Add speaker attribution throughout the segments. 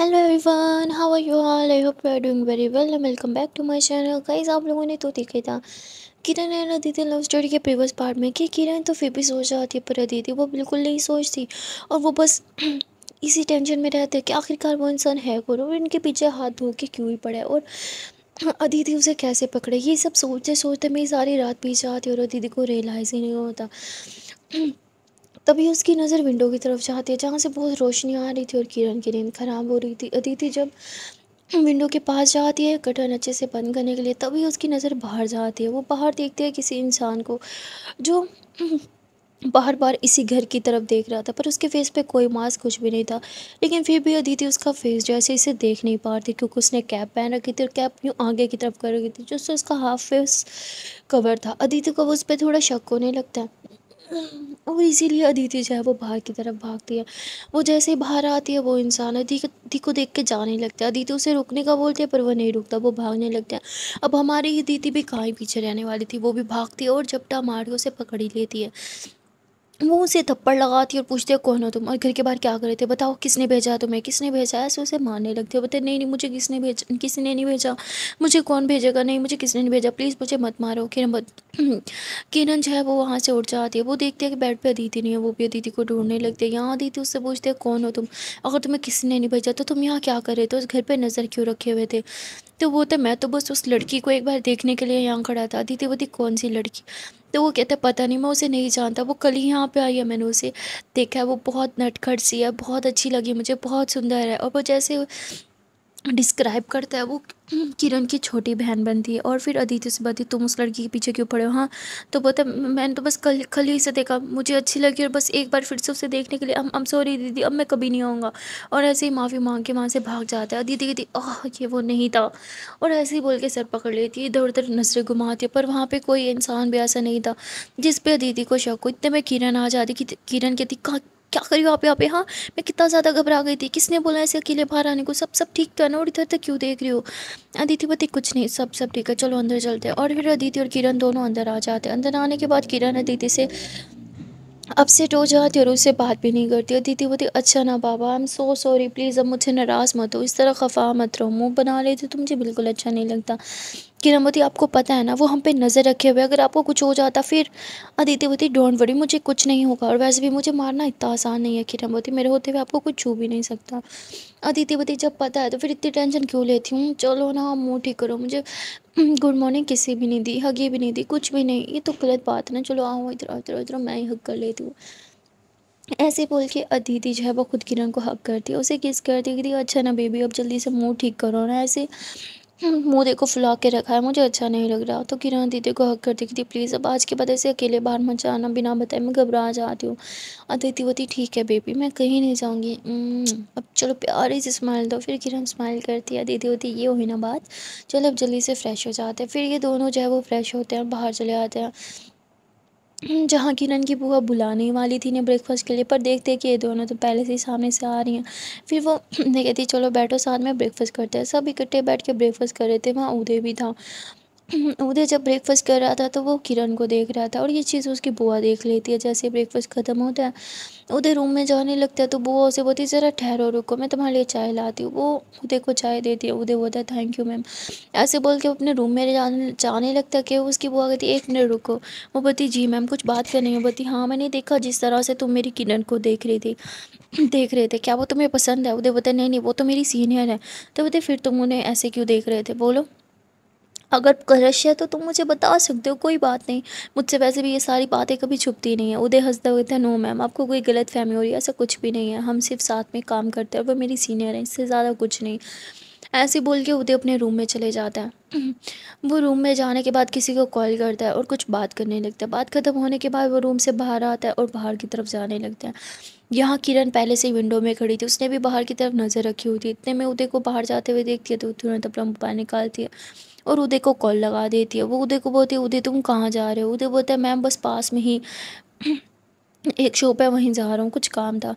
Speaker 1: Hello everyone how are you all I hope you are doing very well and welcome back to my channel guys आप लोगों ने तो देखे था Kiran and Aditi love story के previous part में कि किरण तो फिर भी सो जाती है पर अदिति वो बिल्कुल नहीं सोचती और वो बस इसी टेंशन में रहते हैं कि आखिरकार वो इंसान है करो और इनके पीछे हाथ धो के क्यों ही पड़े और अदिति उसे कैसे पकड़े ये सब सोचते सोचते मेरी सारी रात पी जाती और अदिति को रियलाइज़ ही नहीं होता तभी उसकी नज़र विंडो की तरफ जाती है जहाँ से बहुत रोशनी आ रही थी और किरण की नींद खराब हो रही थी अदिति जब विंडो के पास जाती है कटन अच्छे से बंद करने के लिए तभी उसकी नज़र बाहर जाती है वो बाहर देखती है किसी इंसान को जो बार बार इसी घर की तरफ देख रहा था पर उसके फेस पे कोई मास्क कुछ भी नहीं था लेकिन फिर भी अदिति उसका फेस जैसे इसे देख नहीं पा रही थी क्योंकि उसने कैप पहन रखी थी और कैप यूँ आगे की तरफ कर रखी थी जिससे उसका हाफ फेस कवर था अदिति को उस पर थोड़ा शक होने लगता है और इसीलिए अदिति जो है वो बाहर की तरफ भागती है वो जैसे ही बाहर आती है वो इंसान अदिति को देख के जाने लगता है अदिति उसे रुकने का बोलती है पर वो नहीं रुकता वो भागने लगता है अब हमारी ही दीदी भी कहाँ पीछे रहने वाली थी वो भी भागती है और झपटा मार के उसे पकड़ ही लेती है वो उसे थप्पड़ लगाती और पूछते कौन हो तुम और घर के बाहर क्या कर रहे थे बताओ किसने भेजा तुम्हें किसने भेजा ऐसे उसे मारने लगते हो बताए नहीं नहीं मुझे किसने भेजा किसी ने नहीं भेजा मुझे कौन भेजेगा नहीं मुझे किसने नहीं भेजा प्लीज़ मुझे मत मारो किरण मत किरण जो है वो वहाँ से उठ जाती है वो देखते हैं कि बेड पर अदिति नहीं है वो भी अदिति को ढूंढने लगते हैं यहाँ अदिति उससे पूछते हैं कौन हो तुम अगर तुम्हें किसी ने नहीं भेजा तो तुम यहाँ क्या कर रहे थे उस घर पर नज़र क्यों रखे हुए थे तो वो तो मैं तो बस उस लड़की को एक बार देखने के लिए यहाँ खड़ा था अदिति वो थी कौन सी लड़की तो वो कहता है पता नहीं मैं उसे नहीं जानता वो कल ही यहाँ पे आई है मैंने उसे देखा है वो बहुत नटखट सी है बहुत अच्छी लगी मुझे बहुत सुंदर है और वो जैसे डिस्क्राइब करता है वो किरण की छोटी बहन बनती है और फिर अदिति से बात तुम उस लड़की के पीछे क्यों पड़े हो हाँ तो बोलते मैंने तो बस कल कल ही से देखा मुझे अच्छी लगी और बस एक बार फिर से उसे देखने के लिए हम हम सॉरी दीदी अब मैं कभी नहीं आऊँगा और ऐसे ही माफ़ी मांग के वहाँ से भाग जाता है अदिति कहती आह ये वो नहीं था और ऐसे ही बोल के सर पकड़ लेती इधर उधर नजरें घुमाती है पर वहाँ पर कोई इंसान भी ऐसा नहीं था जिस पर अदिति को शक हो इतने में किरण आ जाती किरण कहती कहाँ क्या करी आप यहाँ पे हाँ मैं कितना ज़्यादा घबरा गई थी किसने बोला ऐसे अकेले बाहर आने को सब सब ठीक तो है ना और इधर तक तो क्यों देख रही हो अदिति बती कुछ नहीं सब सब ठीक है चलो अंदर चलते हैं और फिर अदिति और किरण दोनों अंदर आ जाते हैं अंदर आने के बाद किरण अदिति से अपसेट हो जाती और उससे बात भी नहीं करती और दीदी बोलती अच्छा ना बाबा I am so sorry please अब मुझे नाराज़ मत हो इस तरह खफा मत रहो मुँह बना लेते तो मुझे बिल्कुल अच्छा नहीं लगता रमवती आपको पता है ना वो हम पे नज़र रखे हुए अगर आपको कुछ हो जाता फिर अदितिवती डोंट वरी मुझे कुछ नहीं होगा और वैसे भी मुझे मारना इतना आसान नहीं है रमवती मेरे होते हुए आपको कुछ छू भी नहीं सकता अदितिवती जब पता है तो फिर इतनी टेंशन क्यों लेती हूँ चलो ना मुँह ठीक करो मुझे गुड मॉर्निंग किसी भी नहीं दी हगी भी नहीं दी कुछ भी नहीं ये तो गलत बात है ना चलो आओ इधर इधर इधर मैं ही हक कर लेती हूँ ऐसे बोल के अदिति जो है वो खुद किरण को हक करती है उसे किस करती है अच्छा ना बेबी अब जल्दी से मुंह ठीक करो ना ऐसे मुंह देखो फुला के रखा है मुझे अच्छा नहीं लग रहा तो किरण दीदी को हक कर देती थी प्लीज़ अब आज के बाद ऐसे अकेले बाहर मत जाना बिना बताए मैं घबरा जाती हूँ अदिति बोती ठीक है बेबी मैं कहीं नहीं जाऊँगी अब चलो प्यारी से स्माइल दो फिर किरण स्माइल करती है अदिति होती ये हुई ना बात चलो अब जल्दी से फ्रेश हो जाते हैं फिर ये दोनों जो है वो फ्रेश होते हैं और बाहर चले जाते हैं जहाँ किरण की बुआ बुलाने वाली थी इन्हें ब्रेकफास्ट के लिए पर देखते कि ये दोनों तो पहले से ही सामने से आ रही हैं फिर वो कहती चलो बैठो साथ में ब्रेकफास्ट करते हैं सब इकट्ठे बैठ के ब्रेकफास्ट कर रहे थे वहाँ उदय भी था हम्म, उदय जब ब्रेकफास्ट कर रहा था तो वो किरण को देख रहा था और ये चीज़ उसकी बुआ देख लेती है जैसे ब्रेकफास्ट ख़त्म होता है उदय रूम में जाने लगता है तो बुआ उसे बोलती है ज़रा ठहरो रुको मैं तुम्हारे लिए चाय लाती हूँ वो उदय को चाय देती है उदय बोलता है थैंक यू मैम ऐसे बोल के वो अपने रूम में जाने जाने लगता है कि उसकी बुआ कहती है एक मिनट रुको वो बोलती जी मैम कुछ बात करनी है बोलती हाँ मैंने देखा जिस तरह से तुम मेरी किरण को देख रही थी देख रहे थे क्या वो तुम्हें पसंद है उदय बोलते नहीं नहीं वो तो मेरी सीनियर है तो बोलते फिर तुम उन्हें ऐसे क्यों देख रहे थे बोलो अगर क्रश है तो तुम मुझे बता सकते हो कोई बात नहीं मुझसे वैसे भी ये सारी बातें कभी छुपती नहीं है उदय हंसते हुए थे नो मैम आपको कोई गलत फहमी हो रही है ऐसा कुछ भी नहीं है हम सिर्फ साथ में काम करते हैं वो मेरी सीनियर हैं इससे ज़्यादा कुछ नहीं ऐसे बोल के उदय अपने रूम में चले जाता है वो रूम में जाने के बाद किसी को कॉल करता है और कुछ बात करने लगता है बात ख़त्म होने के बाद वो रूम से बाहर आता है और बाहर की तरफ जाने लगता है यहाँ किरण पहले से विंडो में खड़ी थी उसने भी बाहर की तरफ नज़र रखी हुई थी इतने में उदय को बाहर जाते हुए देखती है तो तुरंत अपना मोबाइल निकालती है और उदय को कॉल लगा देती है वो उदय को बोलती है उदय तुम कहाँ जा रहे हो उदय बोलता है मैम बस पास में ही एक शॉप है वहीं जा रहा हूँ कुछ काम था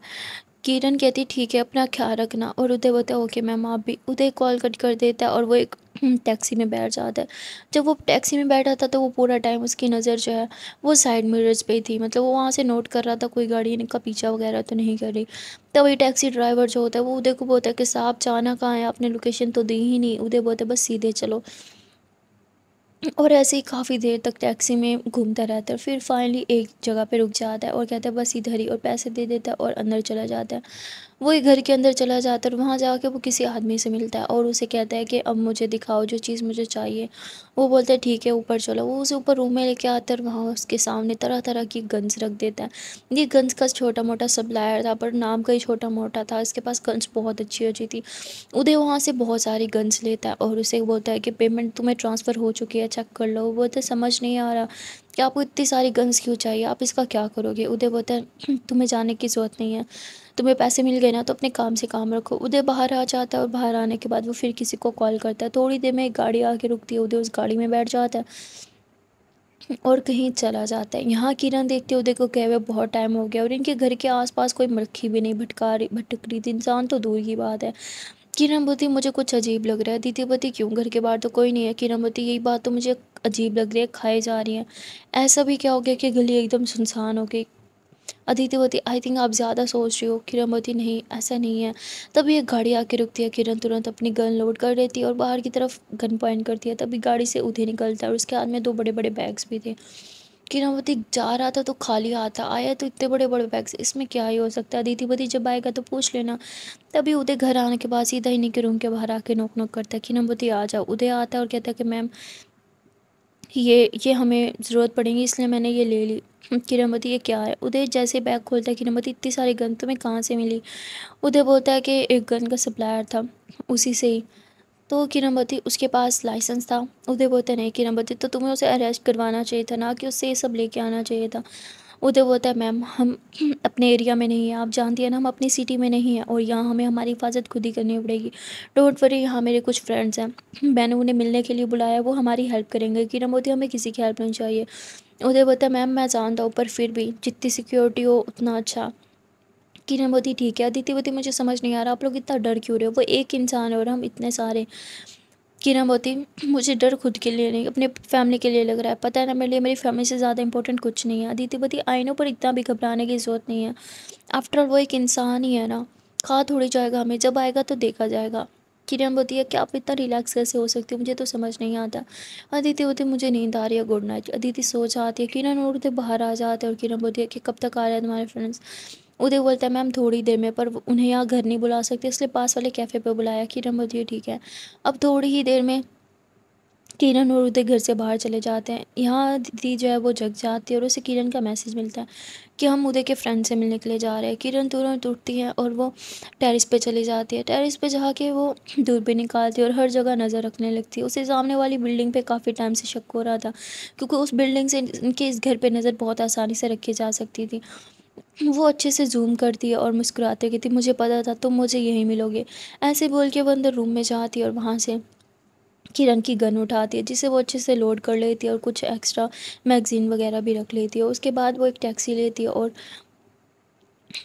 Speaker 1: किरण कहती ठीक है अपना ख्याल रखना और उदय बोलता है ओके मैम आप भी उदय कॉल कट कर देता है और वो एक टैक्सी में बैठ जाता है जब वो टैक्सी में बैठा था तो वो पूरा टाइम उसकी नज़र जो है वो साइड मिरर्स पे थी मतलब वो वहाँ से नोट कर रहा था कोई गाड़ी का पीछा वगैरह तो नहीं कर रही तब वही टैक्सी ड्राइवर जो होता है वो उदय को बोलता है कि साहब जाना कहाँ है आपने लोकेशन तो दी ही नहीं उदय बोलते बस सीधे चलो और ऐसे ही काफ़ी देर तक टैक्सी में घूमता रहता है फिर फाइनली एक जगह पे रुक जाता है और कहता है बस इधर ही और पैसे दे देता है और अंदर चला जाता है वो एक घर के अंदर चला जाता है और वहाँ जाके वो किसी आदमी से मिलता है और उसे कहता है कि अब मुझे दिखाओ जो चीज़ मुझे चाहिए वो बोलता है ठीक है ऊपर चलो वो उसे ऊपर रूम में लेके आता है और वहाँ उसके सामने तरह तरह की गन्स रख देता है ये गन्स का छोटा मोटा सप्लायर था पर नाम का ही छोटा मोटा था इसके पास गन्स बहुत अच्छी अच्छी थी उधर वहाँ से बहुत सारी गन्स लेता है और उसे बोलता है कि पेमेंट तुम्हें ट्रांसफ़र हो चुकी है चेक कर लो वो बोलते समझ नहीं आ रहा कि आपको इतनी सारी गन्स क्यों चाहिए आप इसका क्या करोगे उधर बोलता है तुम्हें जाने की ज़रूरत नहीं है तुम्हें पैसे मिल गए ना तो अपने काम से काम रखो उदय बाहर आ जाता है और बाहर आने के बाद वो फिर किसी को कॉल करता है थोड़ी देर में एक गाड़ी आके रुकती है उदय उस गाड़ी में बैठ जाता है और कहीं चला जाता है यहाँ किरण देखते उदय को कहे बहुत टाइम हो गया और इनके घर के आसपास कोई मरखी भी नहीं भटका रही भटक रही थी इंसान तो दूर की बात है किरण बोती मुझे कुछ अजीब लग रहा है दीदी बोती क्यों घर के बाहर तो कोई नहीं है किरण बोती यही बात तो मुझे अजीब लग रही है खाए जा रही है ऐसा भी क्या हो गया कि गली एकदम सुनसान हो गई बोलती आई थिंक आप ज़्यादा सोच रही हो किरणवती नहीं ऐसा नहीं है तभी एक गाड़ी आके रुकती है किरण तुरंत अपनी गन लोड कर लेती है और बाहर की तरफ गन पॉइंट करती है तभी गाड़ी से उधे निकलता है और उसके हाथ में दो बड़े बड़े बैग्स भी थे किरणवती जा रहा था तो खाली हाथ आया तो इतने बड़े बड़े बैग्स इसमें क्या ही हो सकता है बोती जब आएगा तो पूछ लेना तभी उदय घर आने के बाद सीधा ही नहीं रूम के बाहर आके नोक नोक करता है किरावती आ जाओ उदय आता है और कहता है कि मैम ये ये हमें ज़रूरत पड़ेगी इसलिए मैंने ये ले ली किरमती ये क्या है उदय जैसे बैग खोलता है किरमती इतनी सारी गन तुम्हें कहाँ से मिली उदय बोलता है कि एक गन का सप्लायर था उसी से ही तो किरमती उसके पास लाइसेंस था उदय बोलता है नहीं किरमती तो तुम्हें उसे अरेस्ट करवाना चाहिए था ना कि उससे ये सब लेके आना चाहिए था उदय बोलता है मैम हम अपने एरिया में नहीं है आप जानती हैं ना हम अपनी सिटी में नहीं है और यहाँ हमें हमारी हिफाजत खुद ही करनी पड़ेगी डोंट वरी यहाँ मेरे कुछ फ्रेंड्स हैं मैंने उन्हें मिलने के लिए बुलाया वो हमारी हेल्प करेंगे किरण मोदी हमें किसी की हेल्प नहीं चाहिए ओह्दे बास्तै मैम मैं जानता हूँ पर फिर भी जितनी सिक्योरिटी हो उतना अच्छा कि नहीं ठीक है अदिति मुझे समझ नहीं आ रहा आप लोग इतना डर क्यों रहे हो वो एक इंसान और हम इतने सारे किरण बोती मुझे डर खुद के लिए नहीं अपने फैमिली के लिए लग रहा है पता है ना मेरे लिए मेरी फैमिली से ज़्यादा इंपॉर्टेंट कुछ नहीं है अदिति बोती आई नो पर इतना भी घबराने की ज़रूरत नहीं है आफ्टर ऑल वो एक इंसान ही है ना खा थोड़ी जाएगा हमें जब आएगा तो देखा जाएगा किरण बोलती है कि आप इतना रिलैक्स कैसे हो सकते हो मुझे तो समझ नहीं आता अदिति बोलती मुझे नींद आ रही है गुड नाइट अदिति सो जाती है किरण उड़ते बाहर आ जाते हैं और किरण बोलती है कि कब तक आ रहे हैं तुम्हारे फ्रेंड्स उदय बोलता है मैम थोड़ी देर में पर उन्हें यहाँ घर नहीं बुला सकते इसलिए पास वाले कैफ़े पर बुलाया किरण बोलती है ठीक है अब थोड़ी ही देर में किरण और उदय घर से बाहर चले जाते हैं यहाँ दीदी जो है वो जग जाती है और उसे किरण का मैसेज मिलता है कि हम उदय के फ्रेंड से मिलने के लिए जा रहे हैं किरण तुरंत उठती है और वो टेरिस पे चली जाती है टेरिस पे जाके वो दूरबीन निकालती है और हर जगह नज़र रखने लगती है उसे सामने वाली बिल्डिंग पे काफ़ी टाइम से शक हो रहा था क्योंकि उस बिल्डिंग से इनके इस घर पर नज़र बहुत आसानी से रखी जा सकती थी वो अच्छे से जूम करती है और मुस्कुराते कहती मुझे पता था तुम मुझे यहीं मिलोगे ऐसे बोल के वो अंदर रूम में जाती है और वहाँ से किरण की गन उठाती है जिसे वो अच्छे से लोड कर लेती है और कुछ एक्स्ट्रा मैगज़ीन वगैरह भी रख लेती है उसके बाद वो एक टैक्सी लेती है और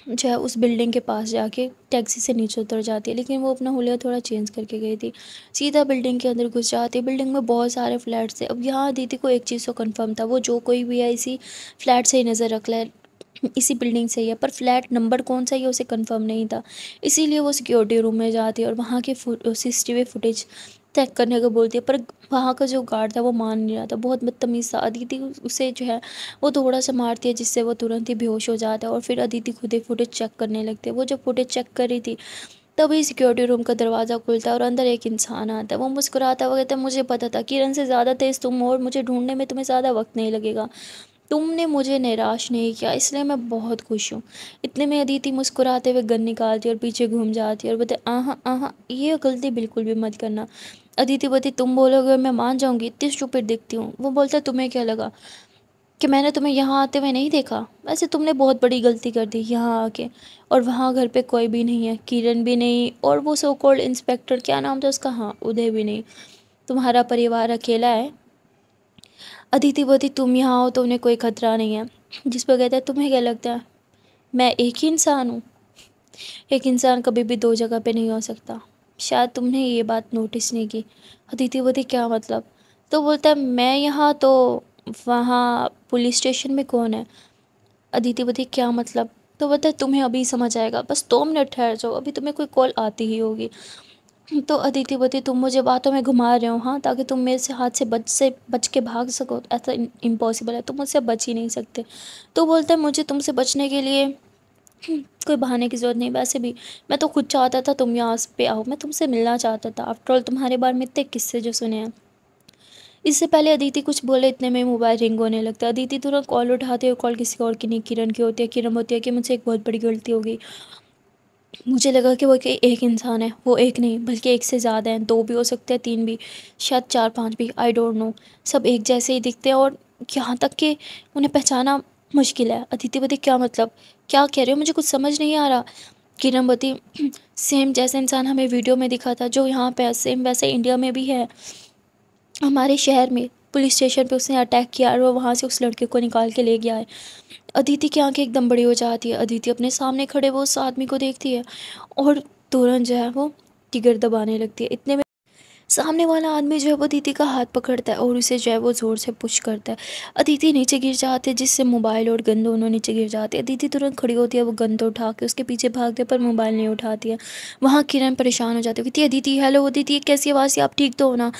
Speaker 1: जो है उस बिल्डिंग के पास जाके टैक्सी से नीचे उतर जाती है लेकिन वो अपना हुलिया थोड़ा चेंज करके गई थी सीधा बिल्डिंग के अंदर घुस जाती है बिल्डिंग में बहुत सारे फ़्लैट थे अब यहाँ दीदी को एक चीज़ तो कन्फर्म था वो जो कोई भी है इसी फ्लैट से ही नज़र रख ले इसी बिल्डिंग से ही है पर फ्लैट नंबर कौन सा है उसे कंफर्म नहीं था इसीलिए वो सिक्योरिटी रूम में जाती है और वहाँ के फुट सी फुटेज चेक करने को बोलती है पर वहाँ का जो गार्ड था वो मान नहीं रहा था बहुत बदतमीज़ था अदिति उसे जो है वो थोड़ा सा मारती है जिससे वो तुरंत ही बेहोश हो जाता है और फिर अदिति खुद ही फुटेज चेक करने लगती है वो जब फुटेज चेक कर रही थी तभी सिक्योरिटी रूम का दरवाज़ा खुलता है और अंदर एक इंसान आता है वो मुस्कुराता वगैरह कहता है मुझे पता था किरण से ज़्यादा तेज़ तुम और मुझे ढूंढने में तुम्हें ज़्यादा वक्त नहीं लगेगा तुमने मुझे निराश नहीं किया इसलिए मैं बहुत खुश हूँ इतने में अदिति मुस्कुराते हुए गन निकालती और पीछे घूम जाती और बोलते आहा आहा ये गलती बिल्कुल भी मत करना अदिति बोलती तुम बोलोगे मैं मान जाऊँगी इतनी स्टूपिड दिखती हूँ वो बोलता तुम्हें क्या लगा कि मैंने तुम्हें यहाँ आते हुए नहीं देखा वैसे तुमने बहुत बड़ी गलती कर दी यहाँ आके और वहाँ घर पर कोई भी नहीं है किरण भी नहीं और वो सो कॉल्ड इंस्पेक्टर क्या नाम था उसका हाँ उदय भी नहीं तुम्हारा परिवार अकेला है अदिति बोलती तुम यहाँ हो तो उन्हें कोई ख़तरा नहीं है जिस पर कहता है तुम्हें क्या लगता है मैं एक ही इंसान हूँ एक इंसान कभी भी दो जगह पे नहीं हो सकता शायद तुमने ये बात नोटिस नहीं की अदिति बोलती क्या मतलब तो बोलता है मैं यहाँ तो वहाँ पुलिस स्टेशन में कौन है अदिति बोती क्या मतलब तो बोलता है तुम्हें अभी समझ आएगा बस दो मिनट ठहर जाओ अभी तुम्हें कोई कॉल आती ही होगी तो अदिति बोती तुम मुझे बातों में घुमा रहे हो हाँ ताकि तुम मेरे से हाथ से बच से बच के भाग सको ऐसा इम्पॉसिबल है तुम मुझसे बच ही नहीं सकते तो बोलते हैं मुझे तुमसे बचने के लिए कोई बहाने की ज़रूरत नहीं वैसे भी मैं तो खुद चाहता था तुम यहाँ पे आओ मैं तुमसे मिलना चाहता था आफ्टरऑल तुम्हारे बारे में इतने किस्से जो सुने हैं इससे पहले अदिति कुछ बोले इतने में मोबाइल रिंग होने लगता है अदिति तुरंत कॉल है और कॉल किसी और की नहीं किरण की होती है किरण होती है कि मुझसे एक बहुत बड़ी गलती हो गई मुझे लगा कि वो कि एक इंसान है वो एक नहीं बल्कि एक से ज़्यादा हैं दो भी हो सकते हैं तीन भी शायद चार पांच भी आई डोंट नो सब एक जैसे ही दिखते हैं और यहाँ तक कि उन्हें पहचाना मुश्किल है अदिति बदी क्या मतलब क्या कह रहे हो मुझे कुछ समझ नहीं आ रहा किरणवती सेम जैसे इंसान हमें वीडियो में दिखा था जो यहाँ पे सेम वैसे इंडिया में भी है हमारे शहर में पुलिस स्टेशन पे उसने अटैक किया और वो वहाँ से उस लड़के को निकाल के ले गया है अदिति की आंखें एकदम बड़ी हो जाती है अदिति अपने सामने खड़े वो उस आदमी को देखती है और तुरंत जो है वो टिगर दबाने लगती है इतने में सामने वाला आदमी जो है वो अदिति का हाथ पकड़ता है और उसे जो है वो ज़ोर से पुश करता है अदिति नीचे गिर जाते हैं जिससे मोबाइल और गन दोनों नीचे गिर जाते हैं अदिति तुरंत खड़ी होती है वो गन तो उठा के उसके पीछे भागते पर मोबाइल नहीं उठाती है वहाँ किरण परेशान हो जाती है कहती अदिति हेलो अदिति कैसी आवाज़ से आप ठीक तो होना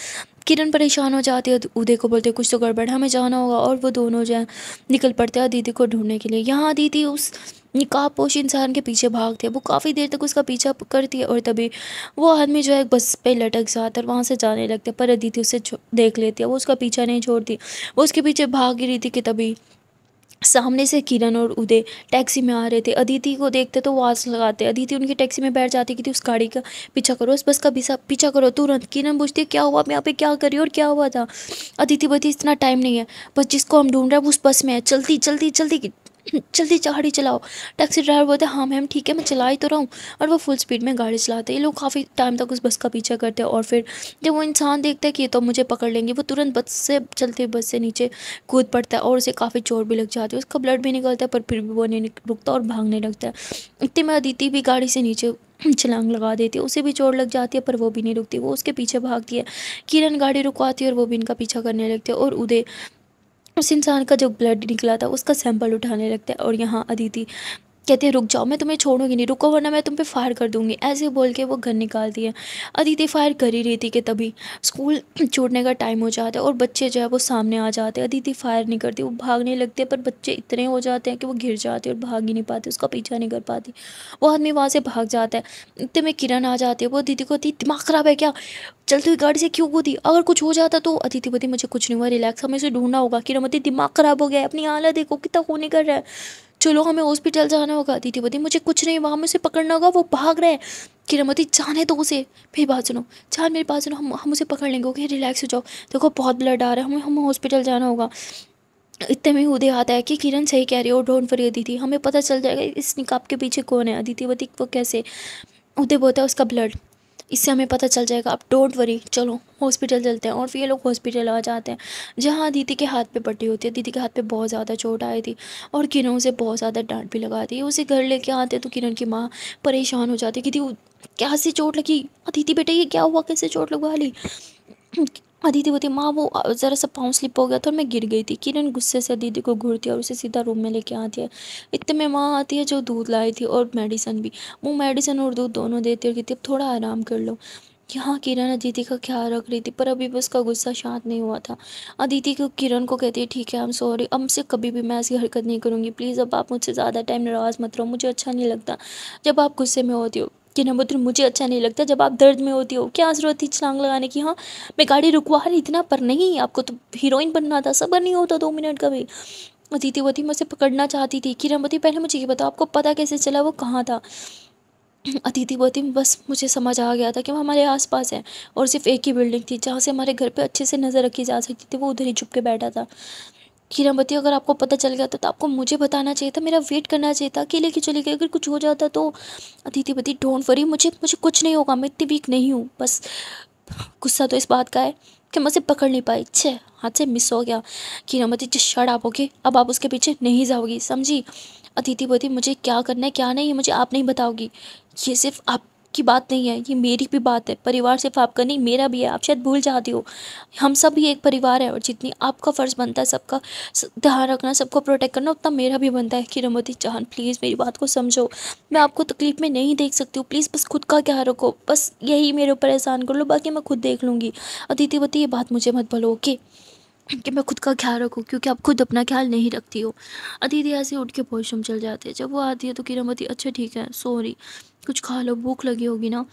Speaker 1: किरण परेशान हो जाती है उदय को बोलते कुछ तो गड़बड़ हमें जाना होगा और वो दोनों जो है निकल पड़ते हैं अदिति को ढूंढने के लिए यहाँ अदिति उस निकापोश इंसान के पीछे भागते हैं वो काफ़ी देर तक उसका पीछा करती है और तभी वो आदमी जो है बस पे लटक जाता है वहाँ से जाने लगते हैं पर अदिति उसे देख लेती है वो उसका पीछा नहीं छोड़ती वो उसके पीछे भाग ही रही थी कि तभी सामने से किरण और उदय टैक्सी में आ रहे थे अदिति को देखते तो वाज लगाते अदिति उनकी टैक्सी में बैठ जाती कि थी उस गाड़ी का पीछा करो उस बस का पीछा पीछा करो तुरंत किरण पूछती है क्या हुआ आप यहाँ पे क्या करी और क्या हुआ था अदिति बोलती इतना टाइम नहीं है बस जिसको हम ढूंढ रहे हैं उस बस में है चलती चलती चलती जल्दी गाड़ी चलाओ टैक्सी ड्राइवर बोलते हैं हाँ मैम ठीक है मैं चला ही तो रहा हूँ और वो फुल स्पीड में गाड़ी चलाते ये लोग काफ़ी टाइम तक उस बस का पीछा करते हैं और फिर जब वो इंसान देखता है कि ये तो मुझे पकड़ लेंगे वो तुरंत बस से चलते बस से नीचे कूद पड़ता है और उसे काफ़ी चोट भी लग जाती है उसका ब्लड भी निकलता है पर फिर भी वो नहीं रुकता और भागने लगता है इतने में अदिति भी गाड़ी से नीचे छलांग लगा देती है उसे भी चोट लग जाती है पर वो भी नहीं रुकती वो उसके पीछे भागती है किरण गाड़ी रुकवाती है और वो भी इनका पीछा करने लगती है और उदय उस इंसान का जो ब्लड निकला था उसका सैंपल उठाने लगता है और यहाँ अदिति कहते हैं रुक जाओ मैं तुम्हें छोड़ूंगी नहीं रुको वरना मैं तुम पे फायर कर दूंगी ऐसे बोल के वो घर निकाल दिए अदिति फायर कर ही रही थी कि तभी स्कूल छूटने का टाइम हो जाता है और बच्चे जो है वो सामने आ जाते हैं अदिति फायर नहीं करती वो भागने लगते पर बच्चे इतने हो जाते हैं कि वो घिर जाते हैं और भाग ही नहीं पाते उसका पीछा नहीं कर पाती वो आदमी वहाँ से भाग जाता है इतने में किरण आ जाती है वो दीदी को अति दिमाग ख़राब है क्या चलती हुई गाड़ी से क्यों कूदी अगर कुछ हो जाता तो अदिति बोती मुझे कुछ नहीं हुआ रिलैक्स हमें उसे ढूंढना होगा किरण बती दिमाग ख़राब हो गया अपनी हालत देखो कितना होने कर रहा है चलो हमें हॉस्पिटल जाना होगा दीदी बोलती मुझे कुछ नहीं वहाँ में उसे पकड़ना होगा वो भाग रहे हैं किरमती जाने दो उसे फिर बात सुनो चार मेरी बात सुनो हम हम उसे पकड़ लेंगे ओके रिलैक्स हो जाओ देखो बहुत ब्लड आ रहा है हमें हमें हॉस्पिटल जाना होगा इतने में उदय आता है कि किरण सही कह रही हो डोंट फरी दीदी हमें पता चल जाएगा इस निकाब के पीछे कौन है दीदी बोती वो कैसे उदय बोलता है उसका ब्लड इससे हमें पता चल जाएगा अब डोंट वरी चलो हॉस्पिटल चलते हैं और फिर ये लोग हॉस्पिटल आ जाते हैं जहाँ दीदी के हाथ पे पट्टी होती है दीदी के हाथ पे बहुत ज़्यादा चोट आई थी और किरण उसे बहुत ज़्यादा डांट भी लगाती है उसे घर लेके आते तो किरण की माँ परेशान हो जाती है कि दी क्या से चोट लगी दीदी बेटा ये क्या हुआ कैसे चोट लगवा ली अदिति हाँ, बोलती माँ वो ज़रा सा पाँव स्लिप हो गया था और मैं गिर गई थी किरण गुस्से से दीदी को घूरती है और उसे सीधा रूम में लेके आती है इतने में माँ आती है जो दूध लाई थी और मेडिसन भी वो मेडिसन और दूध दोनों देती और कहती अब थोड़ा आराम कर लो यहाँ किरण अदिति का ख्याल रख रही थी पर अभी भी उसका गुस्सा शांत नहीं हुआ था अदिति हाँ, को किरण को कहती है ठीक है आई एम सॉरी अब से कभी भी मैं ऐसी हरकत नहीं करूँगी प्लीज़ अब आप मुझसे ज़्यादा टाइम नाराज़ मत रहो मुझे अच्छा नहीं लगता जब आप गुस्से में होती हो कि नमोत्र मुझे अच्छा नहीं लगता जब आप दर्द में होती हो क्या ज़रूरत थी छलांग लगाने की हाँ मैं गाड़ी रुकवा रही इतना पर नहीं आपको तो हीरोइन बनना था सबर नहीं होता दो मिनट का भी अदितिवती मुझसे पकड़ना चाहती थी कि रमवती पहले मुझे ये बताओ आपको पता कैसे चला वो कहाँ था अतिथिवती बस मुझे समझ आ गया था कि वो हमारे आसपास है और सिर्फ एक ही बिल्डिंग थी जहाँ से हमारे घर पे अच्छे से नज़र रखी जा सकती थी वो उधर ही छुप के बैठा था खीरामती अगर आपको पता चल गया था तो आपको मुझे बताना चाहिए था मेरा वेट करना चाहिए था अकेले के चले गए अगर कुछ हो जाता तो अतिथि पति डोंट वरी मुझे मुझे कुछ नहीं होगा मैं इतनी वीक नहीं हूँ बस गुस्सा तो इस बात का है कि मैं उसे पकड़ नहीं पाई छः हाथ से मिस हो गया खीरामती जिस शर्ट आप होगी अब आप उसके पीछे नहीं जाओगी समझी अतिथि पति मुझे क्या करना है क्या नहीं मुझे आप नहीं बताओगी ये सिर्फ आप की बात नहीं है ये मेरी भी बात है परिवार सिर्फ आपका नहीं मेरा भी है आप शायद भूल जाती हो हम सब ही एक परिवार है और जितनी आपका फ़र्ज़ बनता है सबका ध्यान रखना सबको प्रोटेक्ट करना उतना मेरा भी बनता है कि रमोदी जहान प्लीज़ मेरी बात को समझो मैं आपको तकलीफ़ में नहीं देख सकती हूँ प्लीज़ बस खुद का क्या रखो बस यही मेरे ऊपर एहसान कर लो बाकी मैं खुद देख लूँगी अदितिवती ये बात मुझे मत बोलो ओके कि मैं खुद का ख्याल रखूँ क्योंकि आप खुद अपना ख्याल नहीं रखती हो अदिति ऐसे उठ के वॉशरूम चल जाते हैं जब वो आती है तो किरमती अच्छा ठीक है सॉरी कुछ खा लो भूख लगी होगी ना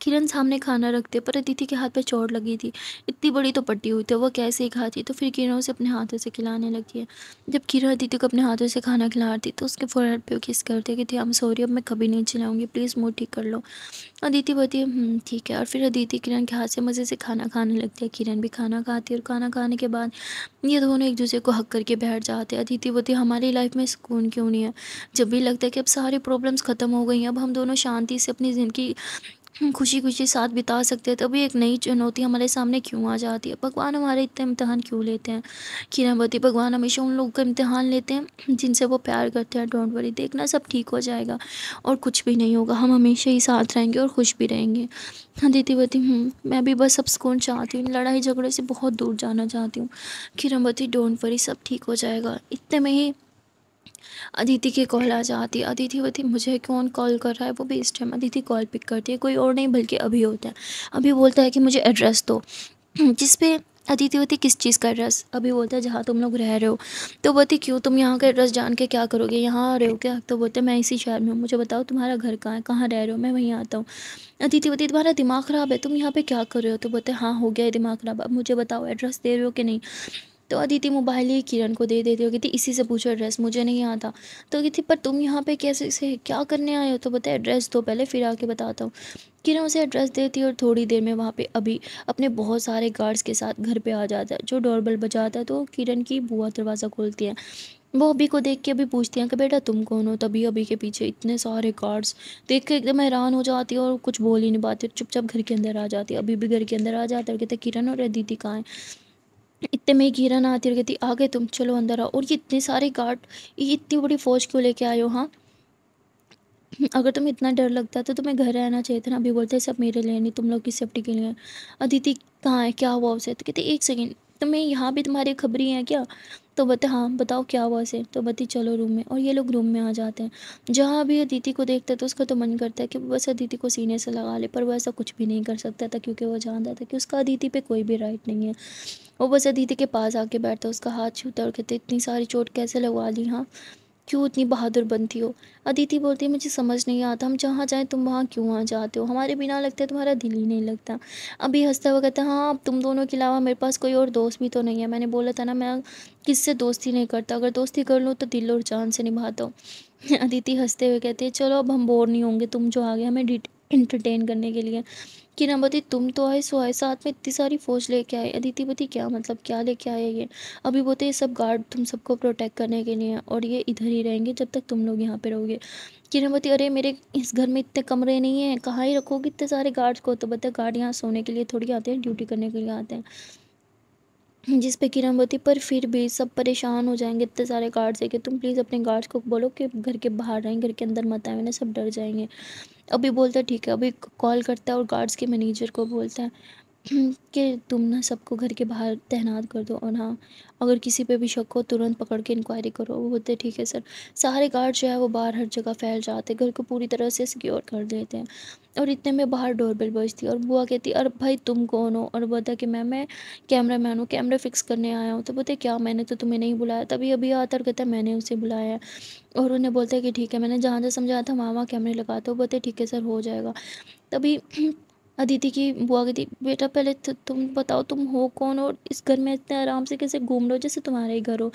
Speaker 1: किरण सामने खाना रखते पर अदिति के हाथ पर चोट लगी थी इतनी बड़ी तो पट्टी हुई थी वह कैसे ही खाती तो फिर किरण उसे अपने हाथों से खिलाने लगी है जब किरण अदिति को अपने हाथों से खाना खिला रही तो उसके फोर पे किस करते कि थी हम सॉरी अब मैं कभी नहीं चिल्लाऊंगी प्लीज़ मुँह ठीक कर लो अदिति बोलती है हम्म, ठीक है और फिर अदिति किरण के हाथ से मज़े से खाना खाने लगती है किरण भी खाना खाती है और खाना खाने के बाद ये दोनों एक दूसरे को हक करके बैठ जाते हैं अदिति बोलती हमारी लाइफ में सुकून क्यों नहीं है जब भी लगता है कि अब सारी प्रॉब्लम्स ख़त्म हो गई हैं अब हम दोनों शांति से अपनी ज़िंदगी खुशी खुशी साथ बिता सकते हैं तभी एक नई चुनौती हमारे सामने क्यों आ जाती है भगवान हमारे इतने इम्तहान क्यों लेते हैं बती भगवान हमेशा उन लोगों का इम्तहान लेते हैं जिनसे वो प्यार करते हैं डोंट वरी देखना सब ठीक हो जाएगा और कुछ भी नहीं होगा हम हमेशा ही साथ रहेंगे और खुश भी रहेंगे हाँ हूँ हम्म, मैं भी बस सब सुकून चाहती हूँ लड़ाई झगड़े से बहुत दूर जाना चाहती हूँ खीरावती डोंट वरी सब ठीक हो जाएगा इतने में ही अदिति के कॉल आ जाती है अदिति होती मुझे कौन कॉल कर रहा है वो भी इस टाइम अदिति कॉल पिक करती है कोई और नहीं बल्कि अभी होता है अभी बोलता है कि मुझे एड्रेस दो जिस पे अदिति होती किस चीज़ का एड्रेस अभी बोलता है जहाँ तुम लोग रह रहे हो तो बोलती क्यों तुम यहाँ का एड्रेस जान के क्या करोगे यहाँ आ रहे हो क्या तो बोलते मैं इसी शहर में हूँ मुझे बताओ तुम्हारा घर कहाँ है कहाँ रह रहे हो मैं वहीं आता हूँ अदिति बोलती तुम्हारा दिमाग ख़राब है तुम यहाँ पे क्या कर रहे हो तो बोलते हाँ हो गया है दिमाग ख़राब अब मुझे बताओ एड्रेस दे रहे हो कि नहीं तो अदिति मोबाइल ही किरण को दे देती हो कहती इसी से पूछो एड्रेस मुझे नहीं आता तो कहती पर तुम यहाँ पे कैसे से क्या करने आए हो तो बताए एड्रेस दो पहले फिर आके बताता हूँ किरण उसे एड्रेस देती है और थोड़ी देर में वहाँ पे अभी अपने बहुत सारे गार्ड्स के साथ घर पर आ जाता है जो डोरबल बजाता है तो किरण की बुआ दरवाज़ा खोलती है वो अभी को देख के अभी पूछती हैं कि बेटा तुम कौन हो तभी अभी के पीछे इतने सारे गार्ड्स देख के एकदम हैरान हो जाती है और कुछ बोल ही नहीं पाती चुपचाप घर के अंदर आ जाती है अभी भी घर के अंदर आ जाता है और कहते किरण और अदिति कहाँ हैं इतने में घेरा ना आती और कहती आ गए तुम चलो अंदर आओ और ये इतने सारे गार्ड ये इतनी बड़ी फ़ौज क्यों लेके आए हो हाँ अगर तुम्हें इतना डर लगता तो तुम्हें घर रहना चाहिए था ना अभी बोलते सब मेरे लिए नहीं तुम लोग की सेफ्टी के लिए अदिति कहाँ है क्या हुआ उसे तो कहते एक सेकेंड तुम्हें यहाँ भी तुम्हारी खबरी है क्या तो बता हाँ बताओ क्या हुआ उसे तो बती चलो रूम में और ये लोग रूम में आ जाते हैं जहाँ भी अदिति को देखता हैं तो उसका तो मन करता है कि बस अदिति को सीने से लगा ले पर वो ऐसा कुछ भी नहीं कर सकता था क्योंकि वो जानता था कि उसका अदिति पे कोई भी राइट नहीं है वो बस अदीते के पास आके बैठता उसका हाथ छूता और कहते इतनी सारी चोट कैसे लगवा ली हाँ क्यों इतनी बहादुर बनती हो अदिति बोलती है मुझे समझ नहीं आता हम जहाँ जाएँ तुम वहाँ क्यों आ जाते हो हमारे बिना लगते तुम्हारा दिल ही नहीं लगता अभी हंसता हुआ कहता हाँ अब तुम दोनों के अलावा मेरे पास कोई और दोस्त भी तो नहीं है मैंने बोला था ना मैं किससे दोस्ती नहीं करता अगर दोस्ती कर लूँ तो दिल और जान से निभाता हूँ अदिति हंसते हुए कहती है चलो अब हम बोर नहीं होंगे तुम जो आ गए हमें इंटरटेन करने के लिए कि बती तुम तो आए सो आए साथ में इतनी सारी फ़ौज लेके आए अदिति बती क्या मतलब क्या लेके आए ये अभी बोलते तो ये सब गार्ड तुम सबको प्रोटेक्ट करने के लिए और ये इधर ही रहेंगे जब तक तुम लोग यहाँ पे रहोगे किरण बोलती अरे मेरे इस घर में इतने कमरे नहीं हैं कहाँ ही रखोगे इतने सारे गार्ड्स को तो बता गार्ड यहाँ सोने के लिए थोड़ी आते हैं ड्यूटी करने के लिए आते हैं जिस पे किरण बोलती पर फिर भी सब परेशान हो जाएंगे इतने सारे गार्ड्स है कि तुम प्लीज़ अपने गार्ड्स को बोलो कि घर के बाहर रहें घर के अंदर मत आए ना सब डर जाएंगे अभी बोलता है ठीक है अभी कॉल करता है और गार्ड्स के मैनेजर को बोलता है कि तुम ना सबको घर के बाहर तैनात कर दो और हाँ अगर किसी पे भी शक हो तुरंत पकड़ के इंक्वायरी करो वो बोलते ठीक है सर सारे गार्ड जो है वो बाहर हर जगह फैल जाते घर को पूरी तरह से सिक्योर कर देते हैं और इतने में बाहर डोरबेल बजती और बुआ कहती अरे भाई तुम कौन हो और बोलता कि मैम मैं कैमरा मैन हूँ कैमरा फिक्स करने आया हूँ तो बोलते क्या मैंने तो तुम्हें नहीं बुलाया तभी अभी आता कहता मैंने उसे बुलाया है और उन्हें बोलता है कि ठीक है मैंने जहाँ जहाँ समझाया था वहाँ वहाँ कैमरे लगा दो बोलते ठीक है सर हो जाएगा तभी अदिति की बुआ कहती बेटा पहले तो तुम बताओ तुम हो कौन और इस घर में इतने आराम से कैसे घूम लो जैसे तुम्हारा ही घर हो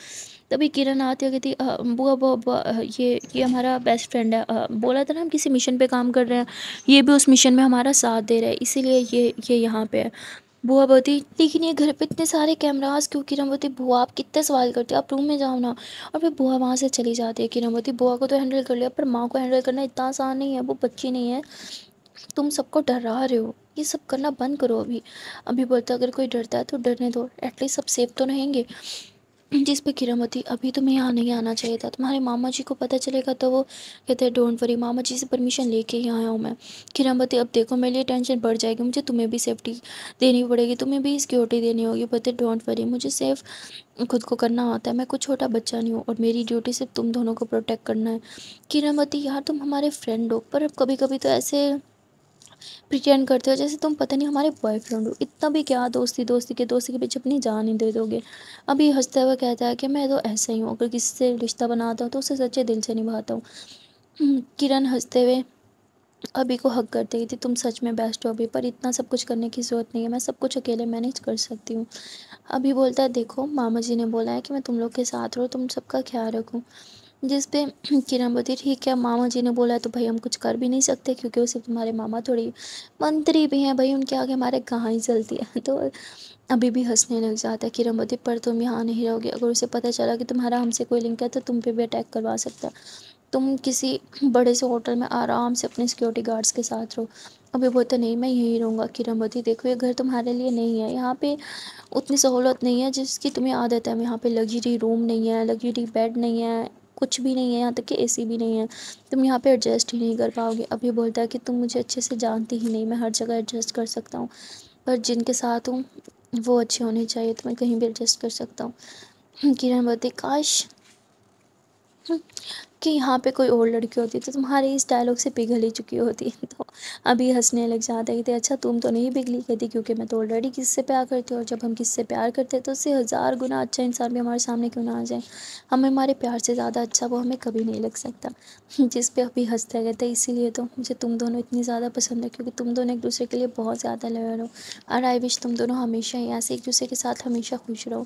Speaker 1: तभी किरण आती है कहती बुआ बुआ बुआ ये ये हमारा बेस्ट फ्रेंड है आ, बोला था ना हम किसी मिशन पे काम कर रहे हैं ये भी उस मिशन में हमारा साथ दे रहा है इसीलिए ये ये यहाँ पे है बुआ बोती लेकिन ये घर पे इतने सारे कैमराज क्यों किरण बोती बुआ आप कितने सवाल करते हो आप रूम में जाओ ना और फिर बुआ वहाँ से चली जाती है किरण बोती बुआ को तो हैंडल कर लिया पर माँ को हैंडल करना इतना आसान नहीं है वो बच्ची नहीं है तुम सबको डरा रहे हो ये सब करना बंद करो अभी अभी बोलते अगर कोई डरता है तो डरने दो एटलीस्ट सब सेफ तो रहेंगे जिस पे किरामती अभी तुम्हें यहाँ नहीं आना चाहिए था तुम्हारे मामा जी को पता चलेगा तो वो कहते हैं डोंट वरी मामा जी से परमिशन लेके ही आया हूँ मैं किरामती अब देखो मेरे लिए टेंशन बढ़ जाएगी मुझे तुम्हें भी सेफ्टी देनी पड़ेगी तुम्हें भी सिक्योरिटी देनी होगी बोलते डोंट वरी मुझे सेफ़ खुद को करना आता है मैं कुछ छोटा बच्चा नहीं हूँ और मेरी ड्यूटी सिर्फ तुम दोनों को प्रोटेक्ट करना है किरामती यार तुम हमारे फ्रेंड हो पर अब कभी कभी तो ऐसे प्रिटेंड करते हो जैसे तुम पता नहीं हमारे बॉयफ्रेंड हो इतना भी क्या दोस्ती दोस्ती के दोस्ती के पीछे अपनी जान ही दे दोगे अभी हंसते हुए कहता है कि मैं तो ऐसा ही हूँ अगर किसी से रिश्ता बनाता हूँ तो उसे सच्चे दिल से निभाता हूँ हम्म, किरण हंसते हुए अभी को हक कर देगी तुम सच में बेस्ट हो अभी पर इतना सब कुछ करने की ज़रूरत नहीं है मैं सब कुछ अकेले मैनेज कर सकती हूँ अभी बोलता है देखो मामा जी ने बोला है कि मैं तुम लोग के साथ रहूँ तुम सबका ख्याल रखूँ जिस पे किरण बोलती ठीक है मामा जी ने बोला तो भाई हम कुछ कर भी नहीं सकते क्योंकि वो सिर्फ तुम्हारे मामा थोड़ी मंत्री भी हैं भाई उनके आगे हमारे कहाँ ही चलती है तो अभी भी हंसने लग जाता है किरण बोलती पर तुम यहाँ नहीं रहोगे अगर उसे पता चला कि तुम्हारा हमसे कोई लिंक है तो तुम पे भी अटैक करवा सकता तुम किसी बड़े से होटल में आराम से अपने सिक्योरिटी गार्ड्स के साथ रहो अभी बोलते नहीं मैं यहीं रहूँगा किरण बोलती देखो ये घर तुम्हारे लिए नहीं है यहाँ पे उतनी सहूलत नहीं है जिसकी तुम्हें आदत है यहाँ पे लग्जरी रूम नहीं है लग्जरी बेड नहीं है कुछ भी नहीं है यहाँ तक कि एसी भी नहीं है तुम यहाँ पे एडजस्ट ही नहीं कर पाओगे अब ये बोलता है कि तुम मुझे अच्छे से जानती ही नहीं मैं हर जगह एडजस्ट कर सकता हूँ पर जिनके साथ हूँ वो अच्छे होने चाहिए तो मैं कहीं भी एडजस्ट कर सकता हूँ किरण बोलती काश कि यहाँ पे कोई और लड़की होती तो तुम्हारे इस डायलॉग से पिघल ही चुकी होती तो अभी हंसने लग जाते कहते अच्छा तुम तो नहीं बिगली कहती क्योंकि मैं तो ऑलरेडी किससे प्यार करती हूँ और जब हम किससे प्यार करते हैं तो उससे हज़ार गुना अच्छा इंसान भी हमारे सामने क्यों ना आ जाए हम हमारे प्यार से ज़्यादा अच्छा वो हमें कभी नहीं लग सकता जिस पर अभी हंसते कहते है इसीलिए तो मुझे तुम दोनों इतनी ज़्यादा पसंद है क्योंकि तुम दोनों एक दूसरे के लिए बहुत ज़्यादा लॉयल हो और आई विश तुम दोनों हमेशा ही ऐसे एक दूसरे के साथ हमेशा खुश रहो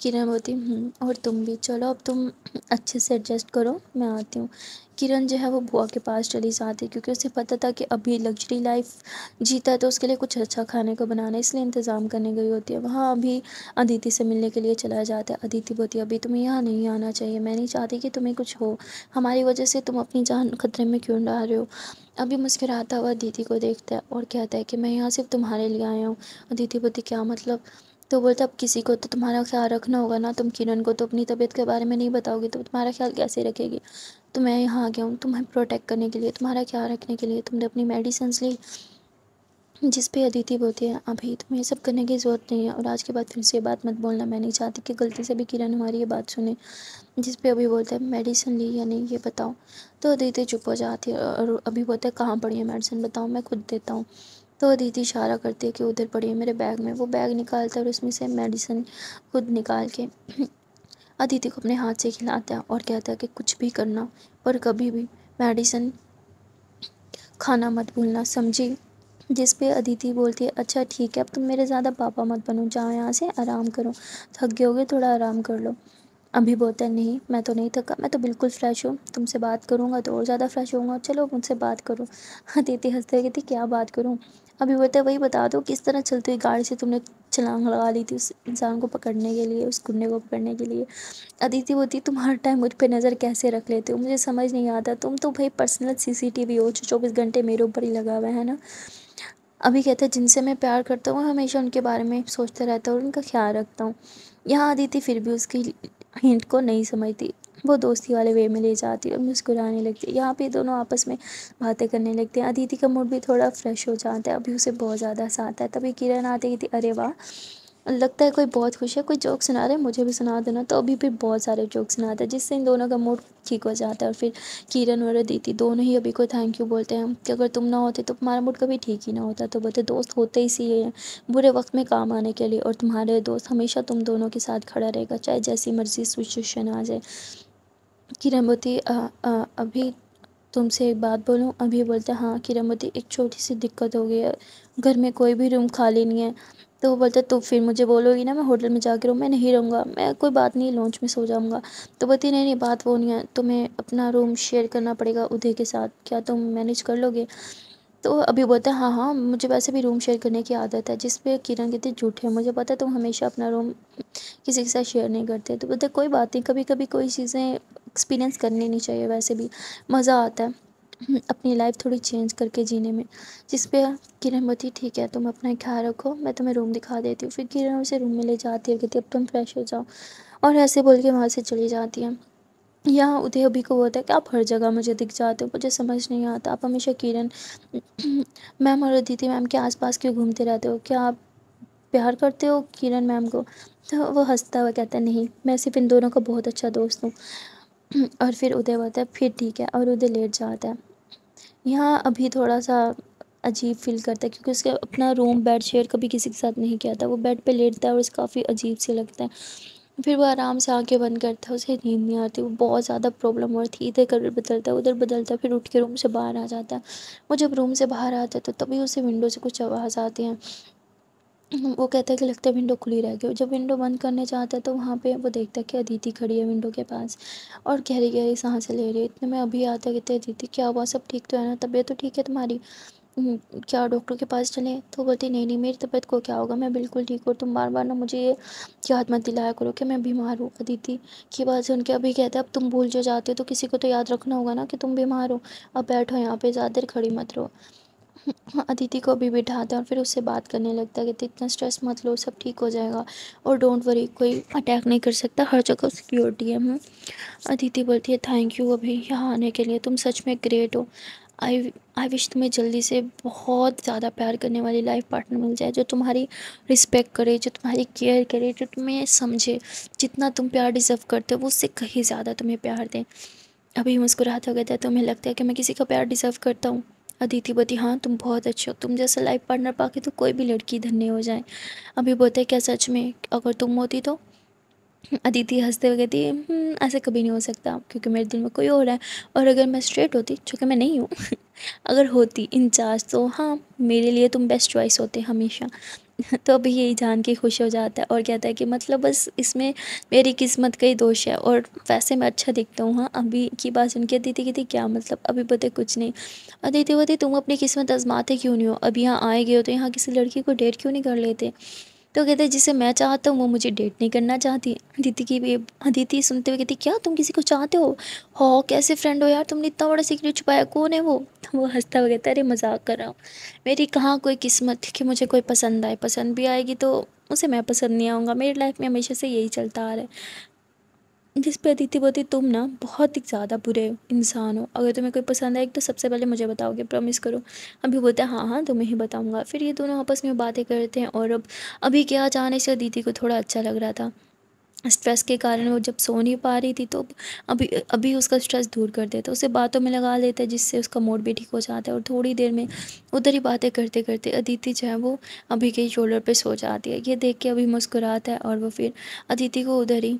Speaker 1: किरण बोती हम्म, और तुम भी चलो अब तुम अच्छे से एडजस्ट करो मैं आती हूँ किरण जो है वो बुआ के पास चली जाती क्योंकि उसे पता था कि अभी लग्जरी लाइफ जीता है तो उसके लिए कुछ अच्छा खाने को बनाना इसलिए इंतज़ाम करने गई होती है वहाँ अभी अदिति से मिलने के लिए चला जाता है अदिति बोलती है अभी तुम्हें यहाँ नहीं आना चाहिए मैं नहीं चाहती कि तुम्हें कुछ हो हमारी वजह से तुम अपनी जान खतरे में क्यों डाल रहे हो अभी मुस्कराता हुआ अदिति को देखता है और कहता है कि मैं यहाँ सिर्फ तुम्हारे लिए आया हूँ अदिति बोती क्या मतलब तो बोलता तो अब किसी को तो तुम्हारा ख्याल रखना होगा ना तुम किरण को तो अपनी तबीयत के बारे में नहीं बताओगे तो तुम्हारा ख्याल कैसे रखेगी तो मैं यहाँ आ गया हूँ तुम्हें प्रोटेक्ट करने के लिए तुम्हारा ख्याल रखने के लिए तुमने अपनी मेडिसिन ली जिस पे अदिति बोलती है अभी तुम्हें ये सब करने की ज़रूरत नहीं है और आज के बाद फिर से ये बात मत बोलना मैं नहीं चाहती कि गलती से भी किरण हमारी ये बात सुने जिस पे अभी बोलते हैं मेडिसिन ली या नहीं ये बताओ तो अदिति चुप हो जाती है और अभी बोलते हैं कहाँ पड़ी है मेडिसिन बताओ मैं खुद देता हूँ तो दीदी इशारा करती है कि उधर पड़ी है मेरे बैग में वो बैग निकालता है और उसमें से मेडिसिन खुद निकाल के अदिति को अपने हाथ से खिलाता है और कहता है कि कुछ भी करना पर कभी भी मेडिसिन खाना मत भूलना समझी जिस पे अदिति बोलती है अच्छा ठीक है अब तुम मेरे ज़्यादा पापा मत बनो जाओ यहाँ से आराम करो थक गए होगे थोड़ा आराम कर लो अभी बहुत है नहीं मैं तो नहीं थका मैं तो बिल्कुल फ़्रेश हूँ तुमसे बात करूँगा तो और ज़्यादा फ़्रेश होऊंगा चलो मुझसे बात करो अदिति हाँ, हंसते कहती क्या बात करूँ अभी बोलते वही बता दो किस तरह चलती हुई गाड़ी से तुमने छलांग लगा ली थी उस इंसान को पकड़ने के लिए उस गुंडे को पकड़ने के लिए अदिति बोलती तुम हर टाइम मुझ पर नज़र कैसे रख लेते हो मुझे समझ नहीं आता तुम तो भाई personal C C T V हो जो चौबीस घंटे मेरे ऊपर ही लगा हुआ है ना अभी कहते हैं जिनसे मैं प्यार करता हूँ हमेशा उनके बारे में सोचते रहता हूँ और उनका ख्याल रखता हूँ यहाँ आदिति फिर भी उसकी हिंट को नहीं समझती वो दोस्ती वाले वे में ले जाती है और मुस्कुराने लगती है यहाँ पे दोनों आपस में बातें करने लगते हैं अदिति का मूड भी थोड़ा फ्रेश हो जाता है अभी उसे बहुत ज़्यादा हंसा आता है तभी किरण आती थी अरे वाह लगता है कोई बहुत खुश है कोई जोक सुना रहा है मुझे भी सुना देना तो अभी फिर बहुत सारे जोक सुनाता है जिससे इन दोनों का मूड ठीक हो जाता है और फिर किरण और अदिति दोनों ही अभी को थैंक यू बोलते हैं कि अगर तुम ना होते तो तुम्हारा मूड कभी ठीक ही ना होता तो बोलते दोस्त होते ही सी है बुरे वक्त में काम आने के लिए और तुम्हारे दोस्त हमेशा तुम दोनों के साथ खड़ा रहेगा चाहे जैसी मर्जी सिचुएशन आ जाए किरण बोती अभी तुमसे एक बात बोलूँ अभी बोलते हाँ किरण रमोती एक छोटी सी दिक्कत हो गई है घर में कोई भी रूम खाली नहीं है तो वो बोलता तो फिर मुझे बोलोगी ना मैं होटल में कर रहूँ मैं नहीं रहूँगा मैं कोई बात नहीं लॉन्च में सो जाऊँगा तो बोलती नहीं नहीं बात वो नहीं है तुम्हें अपना रूम शेयर करना पड़ेगा उदय के साथ क्या तुम मैनेज कर लोगे तो अभी बोलते हैं हाँ हाँ मुझे वैसे भी रूम शेयर करने की आदत है जिस पे किरण कहते झूठे हैं मुझे पता है तुम हमेशा अपना रूम किसी के साथ शेयर नहीं करते तो बोलते कोई बात नहीं कभी कभी कोई चीज़ें एक्सपीरियंस कर लेनी चाहिए वैसे भी मज़ा आता है हम्म, अपनी लाइफ थोड़ी चेंज करके जीने में जिस पर किरण बोलती ठीक है तुम अपना ख्याल रखो मैं तुम्हें रूम दिखा देती हूँ फिर किरण उसे रूम में ले जाती है कहती अब तुम फ्रेश हो जाओ और ऐसे बोल के वहाँ से चली जाती है यहाँ उदय अभी को बोलता है कि आप हर जगह मुझे दिख जाते हो मुझे समझ नहीं आता आप हमेशा किरण मैम और अदिति मैम के आसपास क्यों घूमते रहते हो क्या आप प्यार करते हो किरण मैम को तो वो हंसता हुआ कहता है नहीं मैं सिर्फ इन दोनों का बहुत अच्छा दोस्त हूँ और फिर उदय होता है फिर ठीक है और उदय लेट जाता है यहाँ अभी थोड़ा सा अजीब फील करता है क्योंकि उसके अपना रूम बेड शेयर कभी किसी के साथ नहीं किया था वो बेड पे लेटता है और उसे काफ़ी अजीब से लगता है फिर वो आराम से आके बंद करता है उसे नींद नहीं आती वो बहुत ज़्यादा प्रॉब्लम हो रही थी इधर कलर बदलता है उधर बदलता है फिर उठ के रूम से बाहर आ जाता है वो जब रूम से बाहर आता है तो तभी उसे विंडो से कुछ आवाज़ आती है वो कहता है कि लगता है विंडो खुली रह गई जब विंडो बंद करने जाता है तो वहाँ पे वो देखता है कि अदिति खड़ी है विंडो के पास और गहरी गहरी सांस ले रही है इतने में अभी आता कहते हैं अदिति क्या हुआ सब ठीक तो है ना तबीयत तो ठीक है तुम्हारी हम्म, क्या डॉक्टर के पास चले तो बोलती नहीं नहीं मेरी तबीयत को क्या होगा मैं बिल्कुल ठीक हूँ तुम बार बार ना मुझे ये याद मत दिलाया करो कि मैं बीमार हूँ अदिति की बात सुन के अभी कहते हैं अब तुम भूल जो जाते हो तो किसी को तो याद रखना होगा ना कि तुम बीमार हो अब बैठो यहाँ पे ज़्यादा देर खड़ी मत रहो अदिति को भी बिठाता है और फिर उससे बात करने लगता है कि इतना स्ट्रेस मत लो सब ठीक हो जाएगा और डोंट वरी कोई अटैक नहीं कर सकता हर जगह सिक्योरिटी है हम्म। अदिति बोलती है थैंक यू अभी यहाँ आने के लिए तुम सच में ग्रेट हो आई आई विश तुम्हें जल्दी से बहुत ज़्यादा प्यार करने वाली लाइफ पार्टनर मिल जाए जो तुम्हारी रिस्पेक्ट करे जो तुम्हारी केयर करे जो तुम्हें समझे जितना तुम प्यार डिज़र्व करते हो वो उससे कहीं ज़्यादा तुम्हें प्यार दें अभी मुस्कुराते हो गया था तुम्हें लगता है कि मैं किसी का प्यार डिज़र्व करता हूँ अदिति बोती हाँ तुम बहुत अच्छे हो तुम जैसा लाइफ पार्टनर पाके तो कोई भी लड़की धन्य हो जाए अभी बोलते हैं क्या सच में अगर तुम होती तो अदिति हंसते हुए कहती हम्म, ऐसे ऐसा कभी नहीं हो सकता क्योंकि मेरे दिल में कोई और है और अगर मैं स्ट्रेट होती चूँकि मैं नहीं हूँ अगर होती इंचार्ज तो हाँ मेरे लिए तुम बेस्ट चॉइस होते हमेशा तो अभी यही जान के खुश हो जाता है और कहता है कि मतलब बस इसमें मेरी किस्मत का ही दोष है और वैसे मैं अच्छा दिखता हूँ हाँ अभी की बात सुन के अदिति कहती क्या मतलब अभी पता कुछ नहीं अदिति बोलते तुम अपनी किस्मत आजमाते क्यों नहीं हो अभी यहाँ आए गए हो तो यहाँ किसी लड़की को डेट क्यों नहीं कर लेते तो कहते जिसे मैं चाहता हूँ वो मुझे डेट नहीं करना चाहती अदिति की अदिति हाँ, सुनते हुए कहती क्या तुम किसी को चाहते हो हो हाँ, कैसे फ्रेंड हो यार तुमने इतना बड़ा सीक्रेट छुपाया कौन है वो तो वो हंसता हुआ कहता अरे मजाक कर रहा हूँ मेरी कहाँ कोई किस्मत कि मुझे कोई पसंद आए पसंद भी आएगी तो उसे मैं पसंद नहीं आऊँगा मेरी लाइफ में हमेशा से यही चलता आ रहा है जिस पे अदिति बोलती तुम ना बहुत ही ज़्यादा बुरे इंसान हो अगर तुम्हें कोई पसंद आएगी तो सबसे पहले मुझे बताओगे प्रॉमिस करो अभी बोलते हैं हाँ हाँ तुम्हें ही बताऊँगा फिर ये दोनों आपस में बातें करते हैं और अब अभी क्या जाने से अदिति को थोड़ा अच्छा लग रहा था स्ट्रेस के कारण वो जब सो नहीं पा रही थी तो अभी अभी उसका स्ट्रेस दूर कर देता उसे बातों में लगा लेता है जिससे उसका मूड भी ठीक हो जाता है और थोड़ी देर में उधर ही बातें करते करते अदिति जो है वो अभी के शोल्डर पे सो जाती है ये देख के अभी मुस्कुराता है और वो फिर अदिति को उधर ही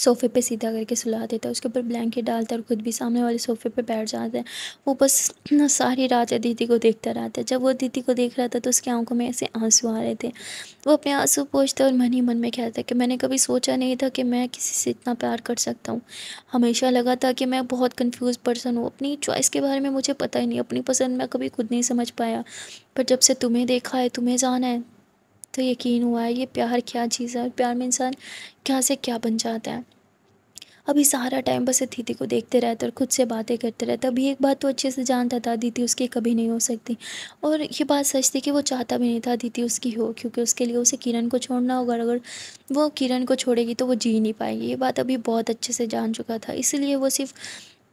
Speaker 1: सोफ़े पे सीधा करके सुला देता है उसके ऊपर ब्लैंकेट डालता है और ख़ुद भी सामने वाले सोफ़े पे बैठ जाता है वो बस ना सारी रात दीदी को देखता रहता है जब वो दीदी को देख रहा था तो उसकी आंखों में ऐसे आंसू आ रहे थे वो अपने आंसू पोछते और मन ही मन में कहता कि मैंने कभी सोचा नहीं था कि मैं किसी से इतना प्यार कर सकता हूँ हमेशा लगा था कि मैं बहुत कन्फ्यूज़ पर्सन हूँ अपनी चॉइस के बारे में मुझे पता ही नहीं अपनी पसंद मैं कभी खुद नहीं समझ पाया पर जब से तुम्हें देखा है तुम्हें जाना है तो यकीन हुआ है ये प्यार क्या चीज़ है और प्यार में इंसान क्या से क्या बन जाता है अभी सारा टाइम बस दीदी को देखते रहते और खुद से बातें करते रहते अभी एक बात तो अच्छे से जानता था दीदी उसकी कभी नहीं हो सकती और ये बात सच थी कि वो चाहता भी नहीं था दीदी उसकी हो क्योंकि उसके लिए उसे किरण को छोड़ना होगा अगर वो किरण को छोड़ेगी तो वो जी नहीं पाएगी ये बात अभी बहुत अच्छे से जान चुका था इसीलिए वो सिर्फ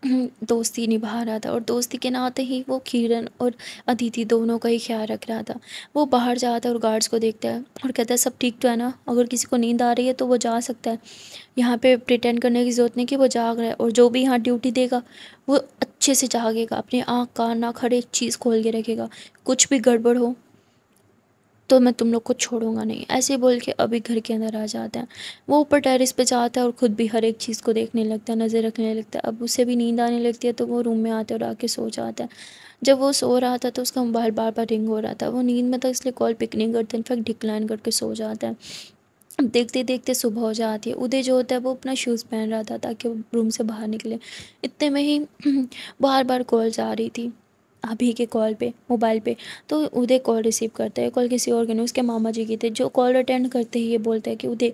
Speaker 1: दोस्ती निभा रहा था और दोस्ती के नाते ही वो किरण और अदिति दोनों का ही ख्याल रख रहा था वो बाहर जाता है और गार्ड्स को देखता है और कहता है सब ठीक तो है ना अगर किसी को नींद आ रही है तो वो जा सकता है यहाँ पे प्रिटेंड करने की ज़रूरत नहीं कि वो जाग रहा है और जो भी यहाँ ड्यूटी देगा वो अच्छे से जागेगा अपनी आँख कान नाक हर एक चीज़ खोल के रखेगा कुछ भी गड़बड़ हो तो मैं तुम लोग को छोड़ूंगा नहीं ऐसे बोल के अभी घर के अंदर आ जाते हैं वो ऊपर टेरिस पे जाता है और ख़ुद भी हर एक चीज़ को देखने लगता है नज़र रखने लगता है अब उसे भी नींद आने लगती है तो वो रूम में आते हैं और आके सो जाता है जब वो सो रहा था तो उसका मोबाइल बार बार रिंग हो रहा था वो नींद में तो इसलिए कॉल पिक नहीं करते इनफैक्ट डिक्लाइन करके सो जाता है अब देखते देखते सुबह हो जाती है उदय जो होता है वो अपना शूज़ पहन रहा था ताकि वो रूम से बाहर निकले इतने में ही बार बार कॉल जा रही थी अभी के कॉल पे मोबाइल पे तो उदय कॉल रिसीव करता है कॉल किसी और के नहीं उसके मामा जी की थे जो कॉल अटेंड करते ही ये बोलता है कि उदय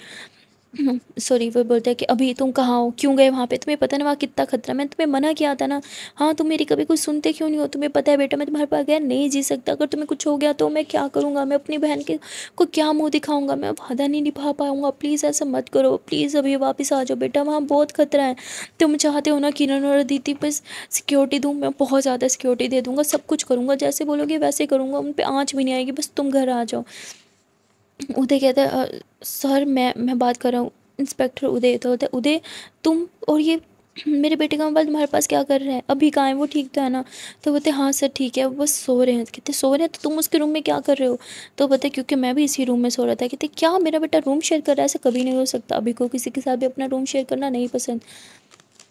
Speaker 1: सॉरी वो बोलता है कि अभी तुम कहाँ हो क्यों गए वहाँ पे तुम्हें पता नहीं वहाँ कितना खतरा मैंने तुम्हें मना किया था ना हाँ तुम मेरी कभी कुछ सुनते क्यों नहीं हो तुम्हें पता है बेटा मैं तुम्हारे पास गया नहीं जी सकता अगर तुम्हें कुछ हो गया तो मैं क्या करूँगा मैं अपनी बहन के को क्या मुँह दिखाऊँगा मैं वादा नहीं निभा पाऊँगा प्लीज़ ऐसा मत करो प्लीज़ अभी वापस आ जाओ बेटा वहाँ बहुत खतरा है तुम चाहते हो ना किरण और अदिति पर सिक्योरिटी दूँ मैं बहुत ज़्यादा सिक्योरिटी दे दूँगा सब कुछ करूँगा जैसे बोलोगे वैसे करूँगा उन पर आँच भी नहीं आएगी बस तुम घर आ जाओ उदय कहता है सर मैं मैं बात कर रहा हूँ इंस्पेक्टर उदय तो होता है उदय तुम और ये मेरे बेटे का मोबाइल तुम्हारे पास क्या कर रहे हैं अभी कहाँ है वो ठीक तो है ना तो बोलते हाँ सर ठीक है बस सो रहे हैं कहते सो रहे हैं तो तुम उसके रूम में क्या कर रहे हो तो बताए क्योंकि मैं भी इसी रूम में सो रहा था कहते क्या मेरा बेटा रूम शेयर कर रहा है ऐसा कभी नहीं हो सकता अभी को किसी के साथ भी अपना रूम शेयर करना नहीं पसंद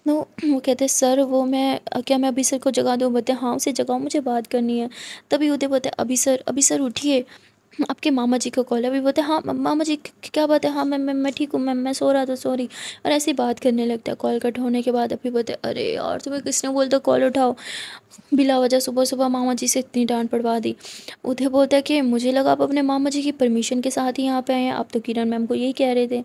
Speaker 1: तो वो कहते हैं सर वो मैं क्या मैं अभी सर को जगा दूँ बोलते हाँ उसे जगाओ मुझे बात करनी है तभी उदय बोलते अभी सर अभी सर उठिए आपके मामा जी को कॉल अभी बोलते हाँ मामा जी क्या बात है हाँ मैम मैम मैं ठीक हूँ मैम मैं सो रहा था सॉरी और ऐसे बात करने लगता है कॉल कट होने के बाद अभी बोलते अरे यार तुम्हें किसने बोलता कॉल उठाओ बिला वजह सुबह सुबह मामा जी से इतनी डांट पड़वा दी उधर बोलता है कि मुझे लगा आप अपने मामा जी की परमिशन के साथ ही यहाँ पे आए हैं आप तो किरण मैम को यही कह रहे थे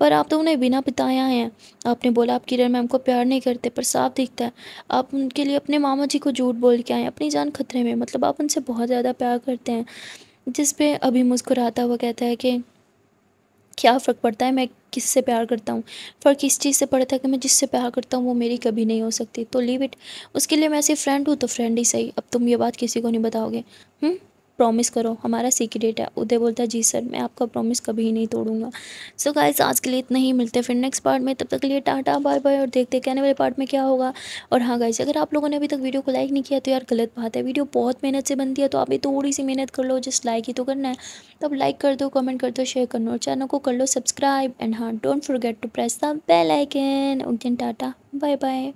Speaker 1: पर आप तो उन्हें बिना बिताया आए हैं आपने बोला आप किरण मैम को प्यार नहीं करते पर साफ दिखता है आप उनके लिए अपने मामा जी को झूठ बोल के आए अपनी जान खतरे में मतलब आप उनसे बहुत ज़्यादा प्यार करते हैं जिस पे अभी मुस्कुराता हुआ कहता है कि क्या फ़र्क पड़ता है मैं किससे प्यार करता हूँ फ़र्क इस चीज़ से पड़ता है कि मैं जिससे प्यार करता हूँ वो मेरी कभी नहीं हो सकती तो लीव इट उसके लिए मैं ऐसी फ्रेंड हूँ तो फ्रेंड ही सही अब तुम ये बात किसी को नहीं बताओगे हम्म प्रॉमिस करो हमारा सीक्रेट है उदय बोलता है जी सर मैं आपका प्रॉमिस कभी नहीं तोड़ूंगा सो so गाइस आज के लिए इतना ही मिलते हैं फिर नेक्स्ट पार्ट में तब तक के लिए टाटा बाय बाय और देखते हैं वाले पार्ट में क्या होगा और हाँ गाइस अगर आप लोगों ने अभी तक वीडियो को लाइक नहीं किया तो यार गलत बात है वीडियो बहुत मेहनत से बनती है तो आप भी थोड़ी सी मेहनत कर लो जस्ट लाइक ही तो करना है तब लाइक कर दो कमेंट कर दो शेयर कर और चैनल को कर लो सब्सक्राइब एंड हाँ don't forget to press the bell icon okay ta-ta bye bye